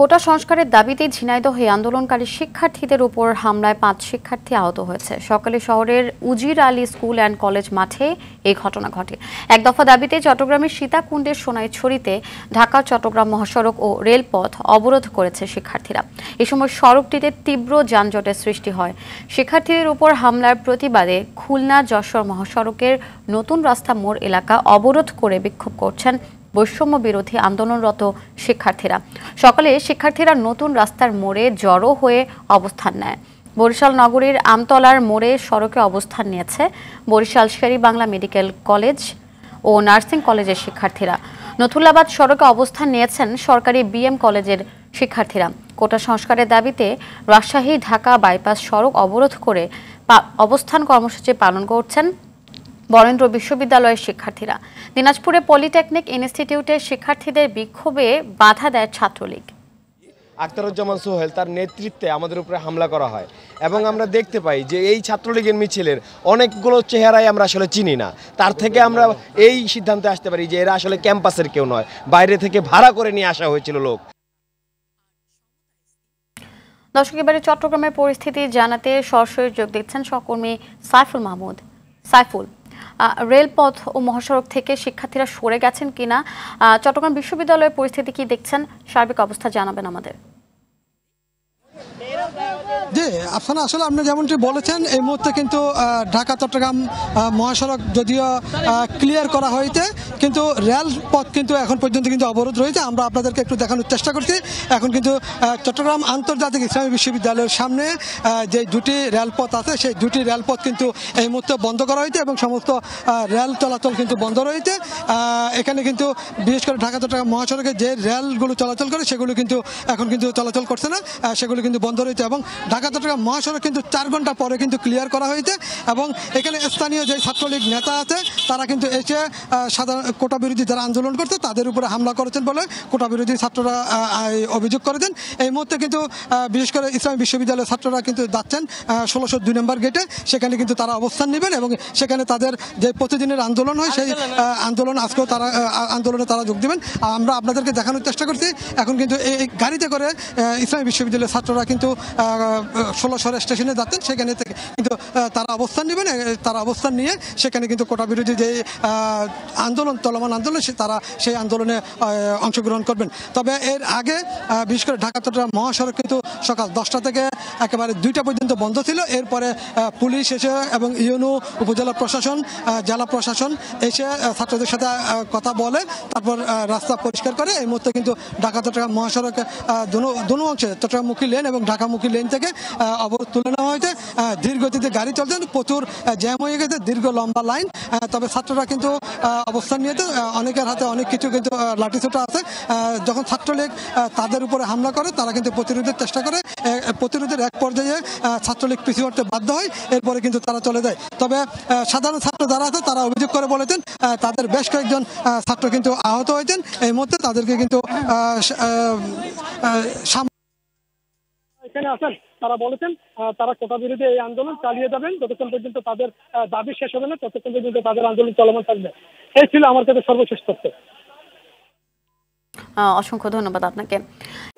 কোটা সংস্কারের দাবিতে হয়ে আন্দোলনকারী শিক্ষার্থীদের উপর হামলায় পাঁচ শিক্ষার্থী আহত হয়েছে সকালে শহরের উজির আলী স্কুল অ্যান্ড কলেজ মাঠে এই ঘটনা ঘটে এক দফা দাবিতে চট্টগ্রামের সীতাকুণ্ডের সোনাইছড়িতে ঢাকা চট্টগ্রাম মহাসড়ক ও রেলপথ অবরোধ করেছে শিক্ষার্থীরা এ সময় সড়কটিতে তীব্র যানজটের সৃষ্টি হয় শিক্ষার্থীদের উপর হামলার প্রতিবাদে খুলনা যশোর মহাসড়কের নতুন রাস্তা মোড় এলাকা অবরোধ করে বিক্ষোভ করছেন বৈষম্য বিরোধী আন্দোলনরত শিক্ষার্থীরা সকালে শিক্ষার্থীরা নতুন রাস্তার মোড়ে জড়ো হয়ে অবস্থান নেয় বরিশাল নগরীর আমতলার মোড়ে সড়কে অবস্থান নিয়েছে বরিশাল শেরি বাংলা মেডিকেল কলেজ ও নার্সিং কলেজের শিক্ষার্থীরা নথুল্লাবাদ সড়কে অবস্থান নিয়েছেন সরকারি বিএম কলেজের শিক্ষার্থীরা কোটা সংস্কারের দাবিতে রাজশাহী ঢাকা বাইপাস সড়ক অবরোধ করে অবস্থান কর্মসূচি পালন করছেন বরেন্দ্র বিশ্ববিদ্যালয়ের শিক্ষার্থীরা দিনাজপুরে পলিটেকনিক ইনস্টিটিউটের শিক্ষার্থীদের বিক্ষোভে বাধা দেয় ছাত্রলীগ আখতারুজ্জামান সোহেল তার নেতৃত্বে আমাদের উপরে হামলা করা হয় এবং আমরা দেখতে পাই যে এই ছাত্রলীগের মিছিলের অনেকগুলো চেহারাই আমরা আসলে চিনি না তার থেকে আমরা এই সিদ্ধান্তে আসতে পারি যে এরা আসলে ক্যাম্পাসের কেউ নয় বাইরে থেকে ভাড়া করে নিয়ে আসা হয়েছিল লোক দর্শক এবারে চট্টগ্রামের পরিস্থিতি জানাতে সরাসরি যোগ দিচ্ছেন সহকর্মী সাইফুল মাহমুদ সাইফুল রেলপথ ও মহাসড়ক থেকে শিক্ষার্থীরা সরে গেছেন কিনা চট্টগ্রাম বিশ্ববিদ্যালয়ের পরিস্থিতি কি দেখছেন সার্বিক অবস্থা জানাবেন আমাদের আপনারা আসলে আপনি যেমনটি বলেছেন এই মুহূর্তে কিন্তু ঢাকা চট্টগ্রাম মহাসড়ক যদিও ক্লিয়ার করা হয়েছে কিন্তু রেলপথ কিন্তু এখন পর্যন্ত কিন্তু অবরোধ রয়েছে আমরা আপনাদেরকে একটু দেখানোর চেষ্টা করছি এখন কিন্তু চট্টগ্রাম আন্তর্জাতিক ইসলামী বিশ্ববিদ্যালয়ের সামনে যে দুটি রেলপথ আছে সেই দুটি রেলপথ কিন্তু এই মুহূর্তে বন্ধ করা হয়েছে এবং সমস্ত রেল চলাচল কিন্তু বন্ধ রয়েছে এখানে কিন্তু বিশেষ করে ঢাকা চট্টগ্রাম মহাসড়কে যে রেলগুলো চলাচল করে সেগুলো কিন্তু এখন কিন্তু চলাচল করছে না সেগুলো কিন্তু বন্ধ রয়েছে এবং ঢাকা চট্টগ্রাম মহাসড়ক কিন্তু চার ঘন্টা পরে কিন্তু ক্লিয়ার করা হয়েছে এবং এখানে স্থানীয় যে ছাত্রলীগ নেতা আছে তারা কিন্তু এসে সাধারণ কোটা বিরোধী যারা আন্দোলন করছে তাদের উপরে হামলা করেছেন বলে কোটা বিরোধী ছাত্ররা অভিযোগ করেছেন এই মুহূর্তে কিন্তু বিশেষ করে ইসলামী বিশ্ববিদ্যালয়ের ছাত্ররা কিন্তু যাচ্ছেন ষোলোশো দুই নম্বর গেটে সেখানে কিন্তু তারা অবস্থান নেবেন এবং সেখানে তাদের যে প্রতিদিনের আন্দোলন হয় সেই আন্দোলন আজকেও তারা আন্দোলনে তারা যোগ দেবেন আমরা আপনাদেরকে দেখানোর চেষ্টা করছি এখন কিন্তু এই গাড়িতে করে ইসলামী বিশ্ববিদ্যালয়ের ছাত্ররা কিন্তু ষোলোশর স্টেশনে যাচ্ছেন সেখানে থেকে কিন্তু তারা অবস্থান নেবেন তারা অবস্থান নিয়ে সেখানে কিন্তু কোটা বিরোধী যে আন্দোলন চলমান আন্দোলন তারা সেই আন্দোলনে অংশগ্রহণ করবেন তবে এর আগে বিশেষ করে ঢাকা চট্টগ্রাম মহাসড়ক কিন্তু সকাল দশটা থেকে একেবারে দুইটা পর্যন্ত বন্ধ ছিল এরপরে পুলিশ এসে এবং ইউনো উপজেলা প্রশাসন জেলা প্রশাসন এসে ছাত্রদের সাথে কথা বলে তারপর রাস্তা পরিষ্কার করে এই মুহূর্তে কিন্তু ঢাকা চট্টগ্রাম মহাসড়কে দুনো অংশে চট্টগ্রামমুখী লেন এবং ঢাকামুখী লেন থেকে অবরোধ তুলে নেওয়া হয়েছে ধীরগতিতে গাড়ি চলছে প্রচুর জ্যাম হয়ে গেছে দীর্ঘ লম্বা লাইন তবে ছাত্ররা কিন্তু অবস্থান নিয়েছে অনেকের হাতে অনেক কিছু কিন্তু ছোটা আছে যখন ছাত্রলীগ তাদের উপরে হামলা করে তারা কিন্তু প্রতিরোধের চেষ্টা করে প্রতিরোধের এক পর্যায়ে ছাত্রলীগ পিছু হতে বাধ্য হয় এরপরে কিন্তু তারা চলে যায় তবে সাধারণ ছাত্র যারা আছে তারা অভিযোগ করে বলেছেন তাদের বেশ কয়েকজন ছাত্র কিন্তু আহত হয়েছেন এই মুহূর্তে তাদেরকে কিন্তু সামনে তারা বলেছেন তারা কোটা বিরোধী এই আন্দোলন চালিয়ে যাবেন যতক্ষণ পর্যন্ত তাদের দাবি শেষ হবে না ততক্ষণ পর্যন্ত তাদের আন্দোলন চলমান থাকবে এই ছিল আমার কাছে সর্বশেষ তথ্য অসংখ্য ধন্যবাদ আপনাকে